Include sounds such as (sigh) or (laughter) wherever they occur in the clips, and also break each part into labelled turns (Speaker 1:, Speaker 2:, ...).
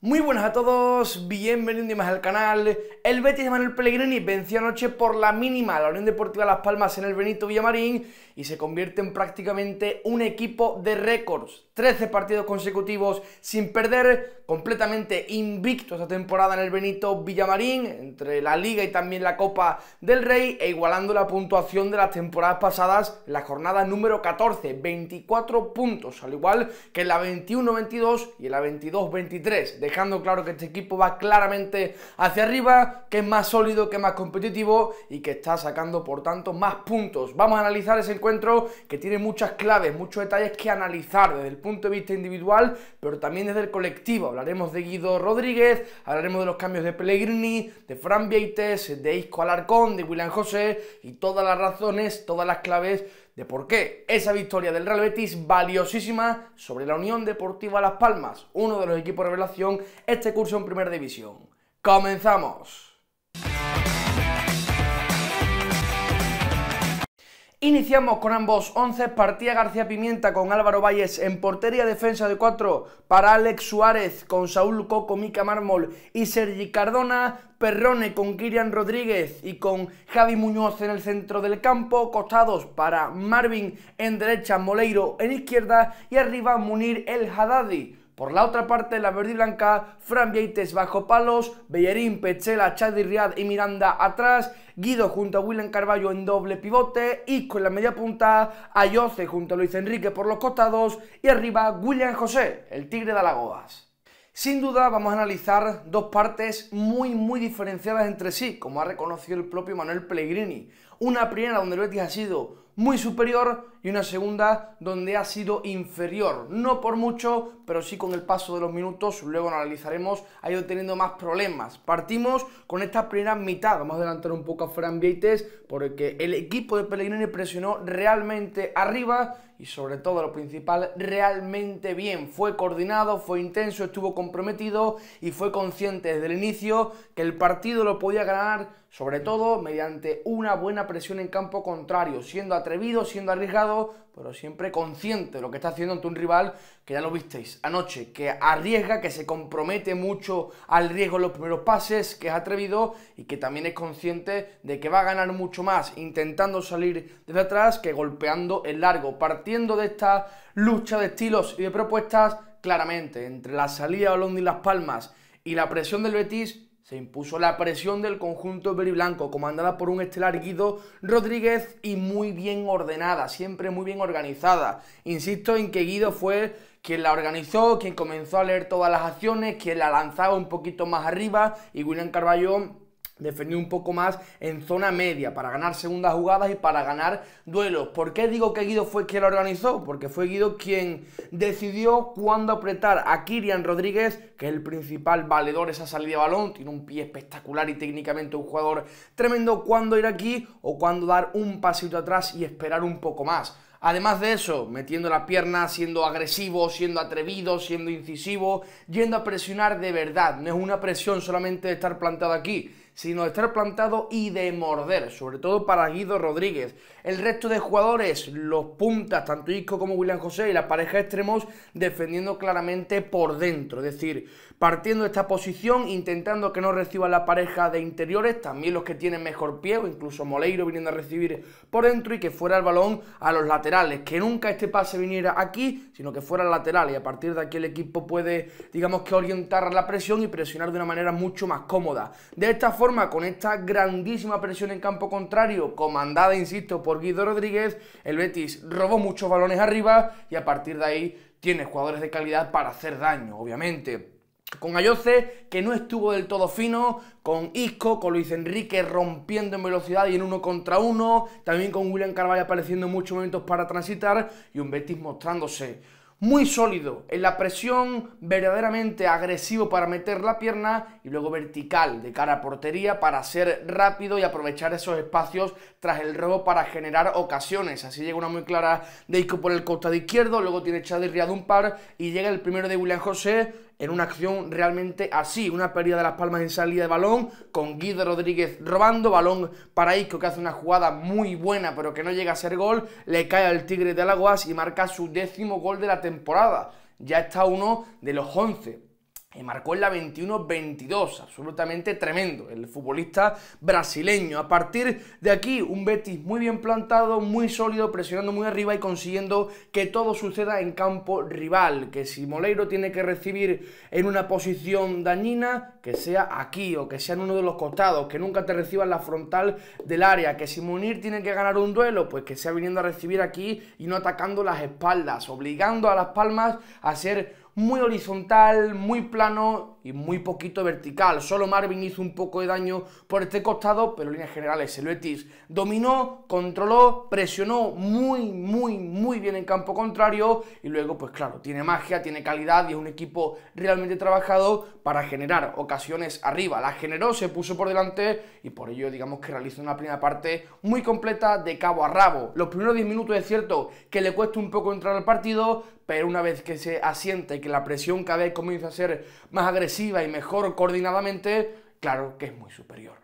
Speaker 1: Muy buenas a todos, bienvenidos más al canal. El Betis de Manuel Pellegrini venció anoche por la mínima a la Unión Deportiva Las Palmas en el Benito Villamarín y se convierte en prácticamente un equipo de récords. 13 partidos consecutivos sin perder, completamente invicto esta temporada en el Benito Villamarín, entre la Liga y también la Copa del Rey, e igualando la puntuación de las temporadas pasadas la jornada número 14, 24 puntos, al igual que en la 21-22 y en la 22-23, dejando claro que este equipo va claramente hacia arriba, que es más sólido, que es más competitivo y que está sacando, por tanto, más puntos. Vamos a analizar ese encuentro que tiene muchas claves, muchos detalles que analizar desde el punto punto de vista individual, pero también desde el colectivo. Hablaremos de Guido Rodríguez, hablaremos de los cambios de Pellegrini, de Fran Vieites, de Isco Alarcón, de William José y todas las razones, todas las claves de por qué esa victoria del Real Betis valiosísima sobre la Unión Deportiva Las Palmas, uno de los equipos de revelación este curso en Primera División. ¡Comenzamos! Iniciamos con ambos 11, partía García Pimienta con Álvaro Valles en portería defensa de 4 para Alex Suárez con Saúl Coco, Mica Mármol y Sergi Cardona, Perrone con Kirian Rodríguez y con Javi Muñoz en el centro del campo, costados para Marvin en derecha, Moleiro en izquierda y arriba Munir El Haddadi. Por la otra parte, la verde y blanca, Fran Vieites bajo palos, Bellerín, Pechela, Chadi Riad y Miranda atrás, Guido junto a William Carballo en doble pivote, Isco en la media punta, Ayoce junto a Luis Enrique por los costados y arriba William José, el tigre de Alagoas. Sin duda vamos a analizar dos partes muy muy diferenciadas entre sí, como ha reconocido el propio Manuel Pellegrini. Una primera donde el Betis ha sido muy superior y una segunda donde ha sido inferior. No por mucho, pero sí con el paso de los minutos, luego analizaremos, ha ido teniendo más problemas. Partimos con esta primera mitad, vamos a adelantar un poco a Fran Vieites, porque el equipo de Pellegrini presionó realmente arriba y sobre todo lo principal, realmente bien. Fue coordinado, fue intenso, estuvo comprometido y fue consciente desde el inicio que el partido lo podía ganar, sobre todo mediante una buena presión en campo contrario, siendo atrevido, siendo arriesgado pero siempre consciente de lo que está haciendo ante un rival que ya lo visteis anoche, que arriesga, que se compromete mucho al riesgo en los primeros pases, que es atrevido y que también es consciente de que va a ganar mucho más intentando salir desde atrás que golpeando el largo, partiendo de esta lucha de estilos y de propuestas claramente entre la salida de y las palmas y la presión del Betis se impuso la presión del conjunto veriblanco, comandada por un estelar Guido Rodríguez y muy bien ordenada, siempre muy bien organizada. Insisto en que Guido fue quien la organizó, quien comenzó a leer todas las acciones, quien la lanzaba un poquito más arriba y William Carballo Defendió un poco más en zona media, para ganar segundas jugadas y para ganar duelos. ¿Por qué digo que Guido fue quien lo organizó? Porque fue Guido quien decidió cuándo apretar a Kirian Rodríguez, que es el principal valedor esa salida de balón, tiene un pie espectacular y técnicamente un jugador tremendo, cuándo ir aquí o cuándo dar un pasito atrás y esperar un poco más. Además de eso, metiendo la pierna, siendo agresivo, siendo atrevido, siendo incisivo, yendo a presionar de verdad. No es una presión solamente de estar plantado aquí, sino de estar plantado y de morder, sobre todo para Guido Rodríguez. El resto de jugadores, los puntas, tanto Isco como William José y la pareja extremos, defendiendo claramente por dentro, es decir, partiendo de esta posición, intentando que no reciba la pareja de interiores, también los que tienen mejor pie, o incluso Moleiro viniendo a recibir por dentro y que fuera el balón a los laterales, que nunca este pase viniera aquí, sino que fuera lateral y a partir de aquí el equipo puede, digamos que orientar la presión y presionar de una manera mucho más cómoda. De esta forma, con esta grandísima presión en campo contrario, comandada, insisto, por Guido Rodríguez, el Betis robó muchos balones arriba y a partir de ahí tiene jugadores de calidad para hacer daño, obviamente con Ayoce, que no estuvo del todo fino, con Isco, con Luis Enrique rompiendo en velocidad y en uno contra uno, también con William Carvalho apareciendo en muchos momentos para transitar y un Betis mostrándose muy sólido, en la presión verdaderamente agresivo para meter la pierna y luego vertical de cara a portería para ser rápido y aprovechar esos espacios tras el robo para generar ocasiones. Así llega una muy clara de Ico por el costado izquierdo, luego tiene Chad y un par y llega el primero de William José en una acción realmente así, una pérdida de las palmas en salida de balón, con Guido Rodríguez robando, balón para Isco que hace una jugada muy buena pero que no llega a ser gol, le cae al Tigre de Alaguas y marca su décimo gol de la temporada. Ya está uno de los once. Eh, marcó en la 21-22, absolutamente tremendo, el futbolista brasileño. A partir de aquí, un Betis muy bien plantado, muy sólido, presionando muy arriba y consiguiendo que todo suceda en campo rival, que si Moleiro tiene que recibir en una posición dañina, que sea aquí o que sea en uno de los costados, que nunca te en la frontal del área, que si Munir tiene que ganar un duelo, pues que sea viniendo a recibir aquí y no atacando las espaldas, obligando a las palmas a ser muy horizontal, muy plano y muy poquito vertical. Solo Marvin hizo un poco de daño por este costado, pero en líneas generales el Betis dominó, controló, presionó muy, muy, muy bien en campo contrario y luego, pues claro, tiene magia, tiene calidad y es un equipo realmente trabajado para generar ocasiones arriba. La generó, se puso por delante y por ello digamos que realizó una primera parte muy completa de cabo a rabo. Los primeros 10 minutos es cierto que le cuesta un poco entrar al partido, pero una vez que se asienta y que la presión cada vez comienza a ser más agresiva y mejor coordinadamente, claro que es muy superior.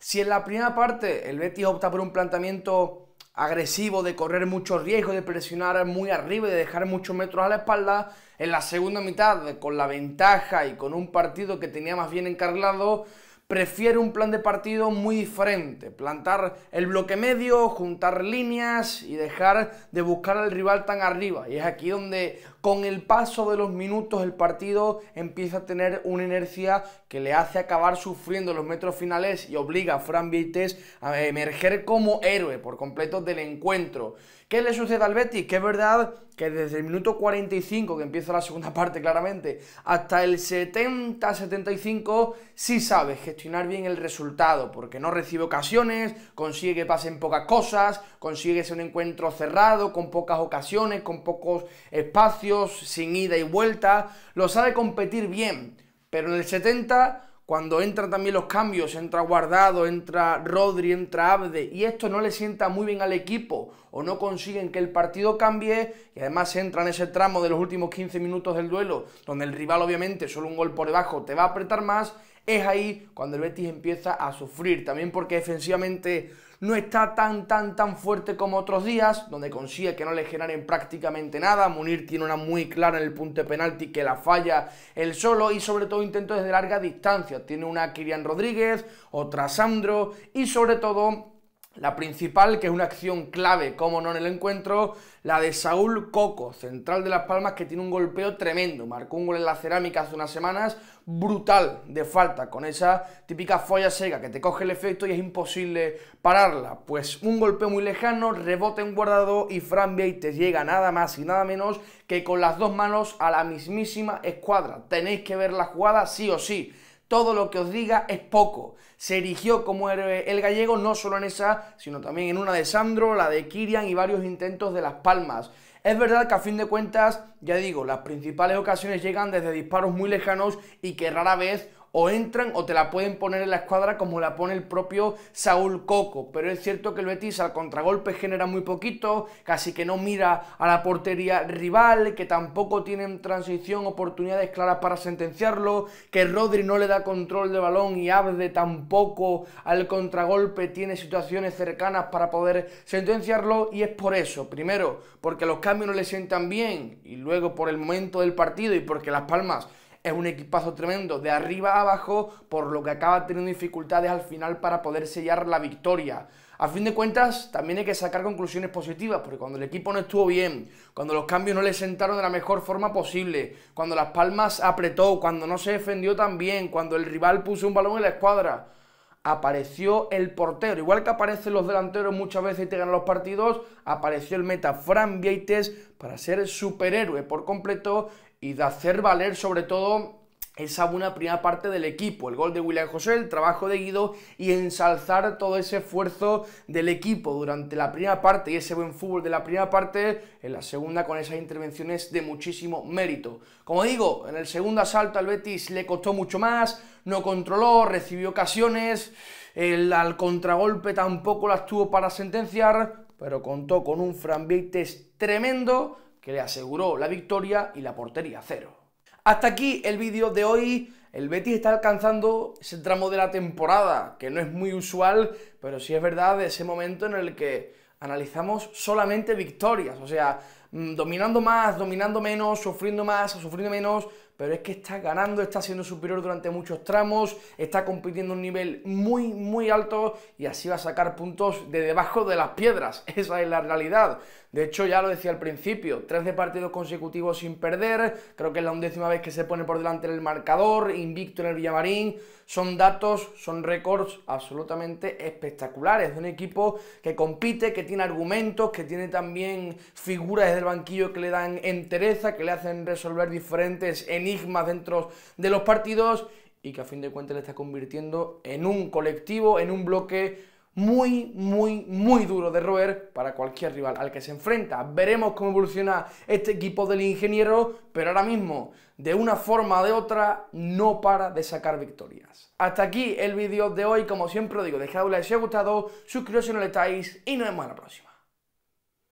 Speaker 1: Si en la primera parte el Betis opta por un planteamiento agresivo de correr mucho riesgo, de presionar muy arriba y de dejar muchos metros a la espalda, en la segunda mitad, con la ventaja y con un partido que tenía más bien encargado, prefiere un plan de partido muy diferente, plantar el bloque medio, juntar líneas y dejar de buscar al rival tan arriba. Y es aquí donde con el paso de los minutos el partido empieza a tener una inercia que le hace acabar sufriendo los metros finales y obliga a Fran Vites a emerger como héroe por completo del encuentro. ¿Qué le sucede al Betis? Que es verdad que desde el minuto 45, que empieza la segunda (laughs) parte claramente, hasta el 70-75, sí sabe gestionar bien el resultado, porque no recibe ocasiones, consigue que pasen pocas cosas, consigue ser un encuentro cerrado, con pocas ocasiones, con pocos espacios, sin ida y vuelta, lo sabe competir bien, pero en el 70 cuando entran también los cambios, entra Guardado, entra Rodri, entra Abde, y esto no le sienta muy bien al equipo, o no consiguen que el partido cambie, y además entra en ese tramo de los últimos 15 minutos del duelo, donde el rival obviamente solo un gol por debajo te va a apretar más, es ahí cuando el Betis empieza a sufrir. También porque defensivamente no está tan, tan, tan fuerte como otros días, donde consigue que no le generen prácticamente nada. Munir tiene una muy clara en el punto penalti que la falla él solo y sobre todo intentos desde larga distancia. Tiene una Kirian Rodríguez, otra Sandro y sobre todo la principal, que es una acción clave, como no en el encuentro, la de Saúl Coco, central de Las Palmas, que tiene un golpeo tremendo. Marcó un gol en la cerámica hace unas semanas, brutal de falta, con esa típica folla seca que te coge el efecto y es imposible pararla. Pues un golpeo muy lejano, rebote en guardado y Fran te llega nada más y nada menos que con las dos manos a la mismísima escuadra. Tenéis que ver la jugada sí o sí todo lo que os diga es poco. Se erigió como el gallego no solo en esa, sino también en una de Sandro, la de Kirian y varios intentos de Las Palmas. Es verdad que a fin de cuentas, ya digo, las principales ocasiones llegan desde disparos muy lejanos y que rara vez o entran o te la pueden poner en la escuadra como la pone el propio Saúl Coco. Pero es cierto que el Betis al contragolpe genera muy poquito, casi que no mira a la portería rival, que tampoco tienen transición, oportunidades claras para sentenciarlo, que Rodri no le da control de balón y Abde tampoco al contragolpe tiene situaciones cercanas para poder sentenciarlo y es por eso, primero, porque los cambios no le sientan bien y luego por el momento del partido y porque Las Palmas es un equipazo tremendo, de arriba a abajo, por lo que acaba teniendo dificultades al final para poder sellar la victoria. A fin de cuentas, también hay que sacar conclusiones positivas, porque cuando el equipo no estuvo bien, cuando los cambios no le sentaron de la mejor forma posible, cuando Las Palmas apretó, cuando no se defendió tan bien, cuando el rival puso un balón en la escuadra, apareció el portero. Igual que aparecen los delanteros muchas veces y te ganan los partidos, apareció el meta Fran Vieites para ser superhéroe por completo y de hacer valer sobre todo esa buena primera parte del equipo, el gol de William José, el trabajo de Guido y ensalzar todo ese esfuerzo del equipo durante la primera parte y ese buen fútbol de la primera parte, en la segunda con esas intervenciones de muchísimo mérito. Como digo, en el segundo asalto al Betis le costó mucho más, no controló, recibió ocasiones, el, al contragolpe tampoco las tuvo para sentenciar, pero contó con un Fran tremendo que le aseguró la victoria y la portería cero. Hasta aquí el vídeo de hoy. El Betis está alcanzando ese tramo de la temporada, que no es muy usual, pero sí es verdad ese momento en el que analizamos solamente victorias, o sea, mm, dominando más, dominando menos, sufriendo más, sufriendo menos, pero es que está ganando, está siendo superior durante muchos tramos, está compitiendo un nivel muy, muy alto y así va a sacar puntos de debajo de las piedras, (laughs) esa es la realidad. De hecho, ya lo decía al principio, 13 partidos consecutivos sin perder, creo que es la undécima vez que se pone por delante en el marcador, invicto en el Villamarín, son datos, son récords absolutamente espectaculares de un equipo que compite, que tiene argumentos, que tiene también figuras desde el banquillo que le dan entereza, que le hacen resolver diferentes enigmas dentro de los partidos y que a fin de cuentas le está convirtiendo en un colectivo, en un bloque muy, muy, muy duro de roer para cualquier rival al que se enfrenta. Veremos cómo evoluciona este equipo del ingeniero, pero ahora mismo, de una forma o de otra, no para de sacar victorias. Hasta aquí el vídeo de hoy, como siempre os digo, un like si os ha gustado, suscribiros si no lo estáis y nos vemos en la próxima.